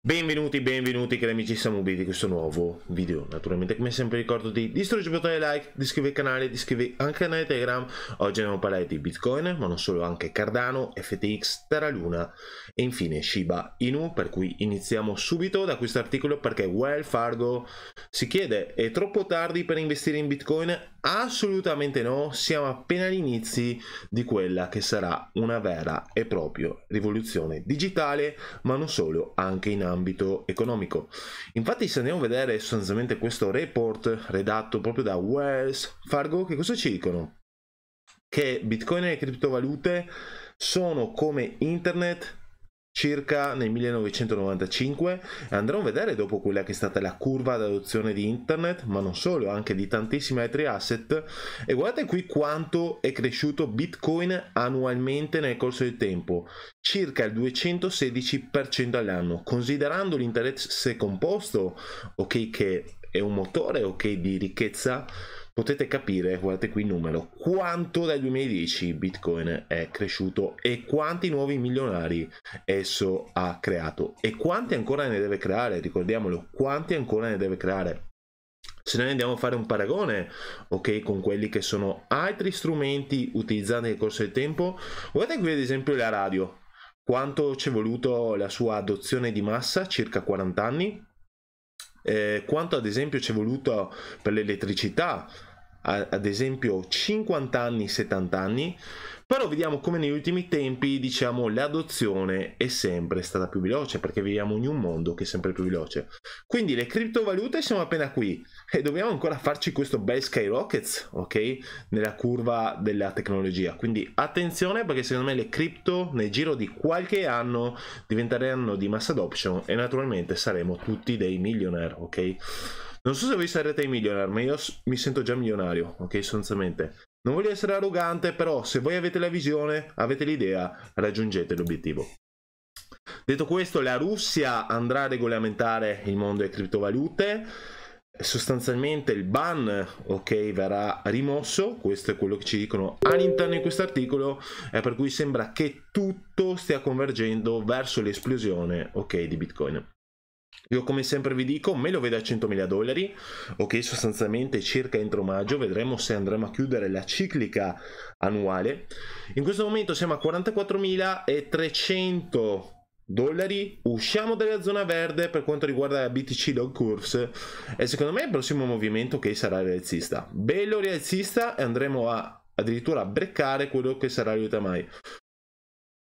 Benvenuti, benvenuti cari amici Samubi di questo nuovo video Naturalmente come sempre ricordo di distruggere il bottone like, di iscrivervi al canale, di iscrivervi anche al canale Telegram Oggi andiamo a parlare di Bitcoin, ma non solo, anche Cardano, FTX, Terra Luna e infine Shiba Inu Per cui iniziamo subito da questo articolo perché Well Fargo si chiede È troppo tardi per investire in Bitcoin? Assolutamente no, siamo appena agli inizi di quella che sarà una vera e propria rivoluzione digitale, ma non solo, anche in ambito economico. Infatti se andiamo a vedere sostanzialmente questo report redatto proprio da Wells Fargo, che cosa ci dicono? Che Bitcoin e le criptovalute sono come internet circa nel 1995 andremo a vedere dopo quella che è stata la curva d'adozione di internet ma non solo anche di tantissimi altri asset e guardate qui quanto è cresciuto bitcoin annualmente nel corso del tempo circa il 216% all'anno considerando l'interesse composto ok che è un motore ok di ricchezza potete capire, guardate qui il numero, quanto dal 2010 Bitcoin è cresciuto e quanti nuovi milionari esso ha creato e quanti ancora ne deve creare, ricordiamolo, quanti ancora ne deve creare. Se noi andiamo a fare un paragone, ok, con quelli che sono altri strumenti utilizzati nel corso del tempo, guardate qui ad esempio la radio, quanto ci è voluto la sua adozione di massa, circa 40 anni, eh, quanto ad esempio ci è voluto per l'elettricità, ad esempio 50 anni, 70 anni, però vediamo come negli ultimi tempi diciamo l'adozione è sempre stata più veloce perché viviamo in un mondo che è sempre più veloce. Quindi le criptovalute siamo appena qui, e dobbiamo ancora farci questo bel skyrockets, ok? Nella curva della tecnologia. Quindi attenzione perché secondo me le cripto nel giro di qualche anno diventeranno di mass adoption e naturalmente saremo tutti dei milionari, ok? Non so se voi sarete i milionari, ma io mi sento già milionario, ok? Sostanzialmente. Non voglio essere arrogante, però se voi avete la visione, avete l'idea, raggiungete l'obiettivo. Detto questo, la Russia andrà a regolamentare il mondo delle criptovalute sostanzialmente il ban ok verrà rimosso questo è quello che ci dicono all'interno di questo articolo eh, per cui sembra che tutto stia convergendo verso l'esplosione ok di bitcoin io come sempre vi dico, me lo vedo a 100.000 dollari, ok, sostanzialmente circa entro maggio, vedremo se andremo a chiudere la ciclica annuale. In questo momento siamo a 44.300 dollari, usciamo dalla zona verde per quanto riguarda la BTC Log Curves e secondo me il prossimo movimento che sarà rialzista, bello rialzista e andremo a addirittura a breccare quello che sarà mai.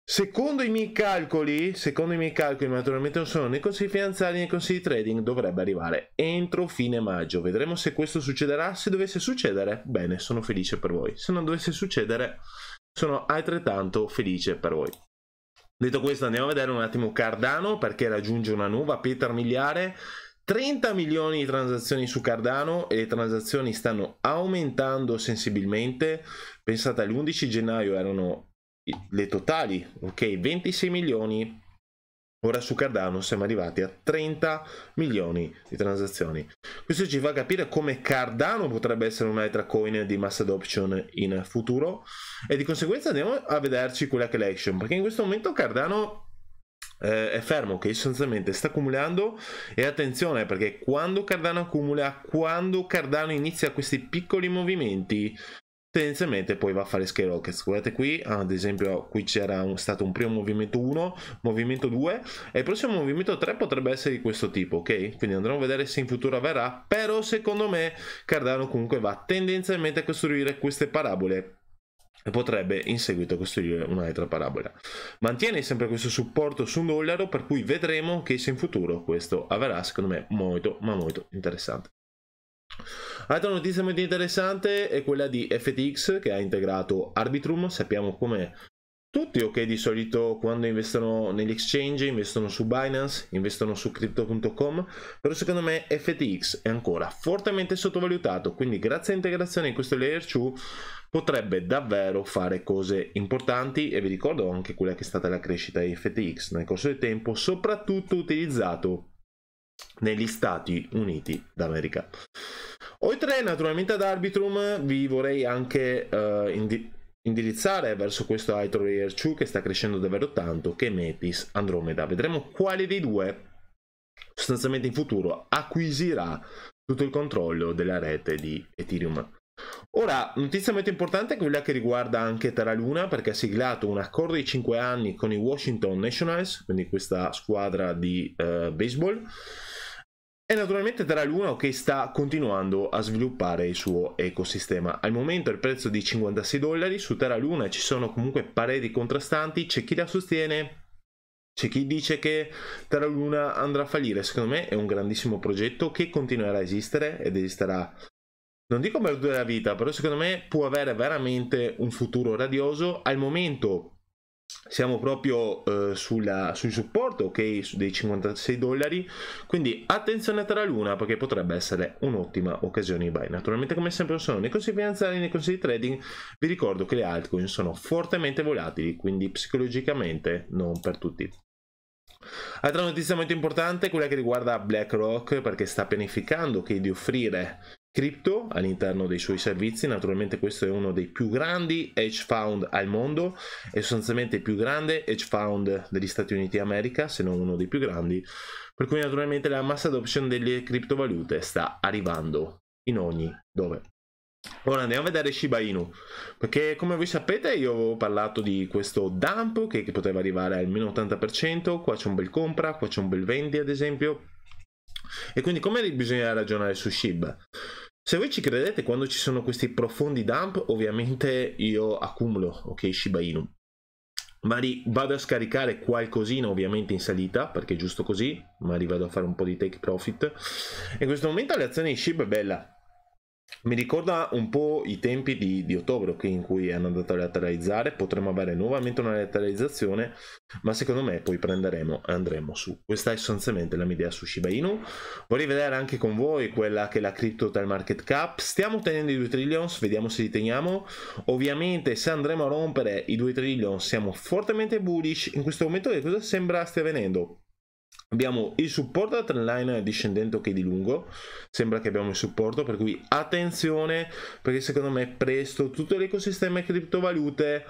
Secondo i miei calcoli, secondo i miei calcoli, naturalmente non sono nei consigli finanziari né consigli trading, dovrebbe arrivare entro fine maggio. Vedremo se questo succederà. Se dovesse succedere, bene, sono felice per voi. Se non dovesse succedere, sono altrettanto felice per voi. Detto questo andiamo a vedere un attimo Cardano perché raggiunge una nuova pietra miliare 30 milioni di transazioni su Cardano e le transazioni stanno aumentando sensibilmente. Pensate all'11 gennaio erano le totali, ok, 26 milioni Ora su Cardano siamo arrivati a 30 milioni di transazioni. Questo ci fa capire come Cardano potrebbe essere un'altra coin di mass adoption in futuro e di conseguenza andiamo a vederci quella che è l'action, perché in questo momento Cardano eh, è fermo che sostanzialmente sta accumulando e attenzione perché quando Cardano accumula, quando Cardano inizia questi piccoli movimenti tendenzialmente poi va a fare sky rockets guardate qui ad esempio qui c'era stato un primo movimento 1 movimento 2 e il prossimo movimento 3 potrebbe essere di questo tipo ok quindi andremo a vedere se in futuro avverrà però secondo me Cardano comunque va tendenzialmente a costruire queste parabole e potrebbe in seguito costruire un'altra parabola. Mantiene sempre questo supporto su un dollaro, per cui vedremo che se in futuro questo avverrà, secondo me, molto ma molto interessante. Altra notizia molto interessante è quella di FTX che ha integrato Arbitrum, sappiamo come tutti ok di solito quando investono negli exchange, investono su Binance, investono su crypto.com, però secondo me FTX è ancora fortemente sottovalutato, quindi grazie all'integrazione in questo layer 2 potrebbe davvero fare cose importanti e vi ricordo anche quella che è stata la crescita di FTX nel corso del tempo, soprattutto utilizzato negli Stati Uniti d'America. Oltre naturalmente ad Arbitrum vi vorrei anche uh, indi indirizzare verso questo altro Layer 2 che sta crescendo davvero tanto che è Metis Andromeda. Vedremo quale dei due sostanzialmente in futuro acquisirà tutto il controllo della rete di Ethereum. Ora, notizia molto importante è quella che riguarda anche Terra Luna perché ha siglato un accordo di 5 anni con i Washington Nationals, quindi questa squadra di uh, baseball e naturalmente Terra Luna che sta continuando a sviluppare il suo ecosistema. Al momento il prezzo è di 56 dollari, su Terra Luna ci sono comunque pareti contrastanti, c'è chi la sostiene, c'è chi dice che Terra Luna andrà a fallire, secondo me è un grandissimo progetto che continuerà a esistere ed esisterà, non dico per tutta la vita, però secondo me può avere veramente un futuro radioso. Al momento siamo proprio eh, sulla, sul supporto ok dei 56 dollari quindi attenzione a luna perché potrebbe essere un'ottima occasione di buy naturalmente come sempre non sono nei consigli finanziari nei consigli di trading vi ricordo che le altcoin sono fortemente volatili quindi psicologicamente non per tutti Altra notizia molto importante quella che riguarda BlackRock perché sta pianificando okay, di offrire crypto all'interno dei suoi servizi. Naturalmente questo è uno dei più grandi hedge fund al mondo, è sostanzialmente il più grande hedge fund degli Stati Uniti d'America, se non uno dei più grandi, per cui naturalmente la massa adoption delle criptovalute sta arrivando in ogni dove. Ora andiamo a vedere Shiba Inu, perché come voi sapete io avevo parlato di questo dump che, che poteva arrivare al meno 80%, qua c'è un bel compra, qua c'è un bel vendi ad esempio, e quindi come bisogna ragionare su Shiba? Se voi ci credete, quando ci sono questi profondi dump, ovviamente io accumulo, ok, Shiba Inu. Magari vado a scaricare qualcosina ovviamente in salita, perché è giusto così, magari vado a fare un po' di take profit. In questo momento l'azione di Shiba è bella, mi ricorda un po' i tempi di, di ottobre qui in cui hanno andato a lateralizzare, potremmo avere nuovamente una lateralizzazione, ma secondo me poi prenderemo e andremo su. Questa è sostanzialmente la mia idea su Shiba Inu. Vorrei vedere anche con voi quella che è la crypto del market cap. Stiamo tenendo i 2 trillions, vediamo se li teniamo. Ovviamente se andremo a rompere i 2 trillions siamo fortemente bullish. In questo momento che cosa sembra stia avvenendo? Abbiamo il supporto da trendline discendente ok di lungo, sembra che abbiamo il supporto, per cui attenzione, perché secondo me presto tutto l'ecosistema criptovalute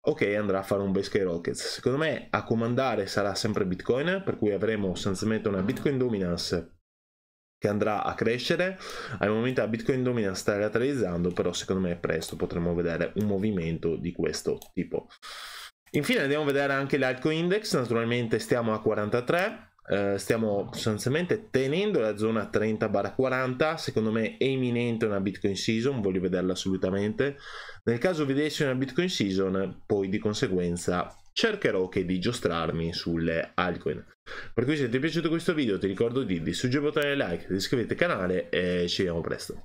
ok andrà a fare un base rockets secondo me a comandare sarà sempre bitcoin per cui avremo sostanzialmente una bitcoin dominance che andrà a crescere al momento la bitcoin dominance sta lateralizzando però secondo me presto potremo vedere un movimento di questo tipo Infine andiamo a vedere anche l'Alco Index, naturalmente stiamo a 43, eh, stiamo sostanzialmente tenendo la zona 30-40, secondo me è imminente una Bitcoin Season, voglio vederla assolutamente. Nel caso vedessi una Bitcoin Season, poi di conseguenza cercherò che di giostrarmi sulle altcoin. Per cui se ti è piaciuto questo video ti ricordo di distruggere il bottone like, di iscriverti al canale e ci vediamo presto.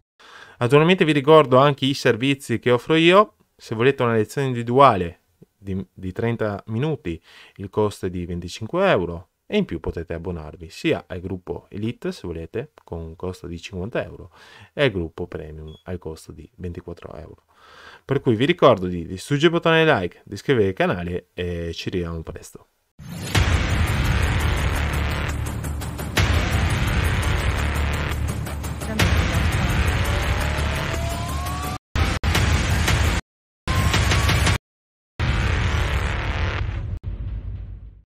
Naturalmente vi ricordo anche i servizi che offro io, se volete una lezione individuale di, di 30 minuti, il costo è di 25 euro e in più potete abbonarvi sia al gruppo Elite se volete con un costo di 50 euro e al gruppo Premium al costo di 24 euro. Per cui vi ricordo di distruggere il bottone like, di iscrivervi al canale e ci vediamo presto.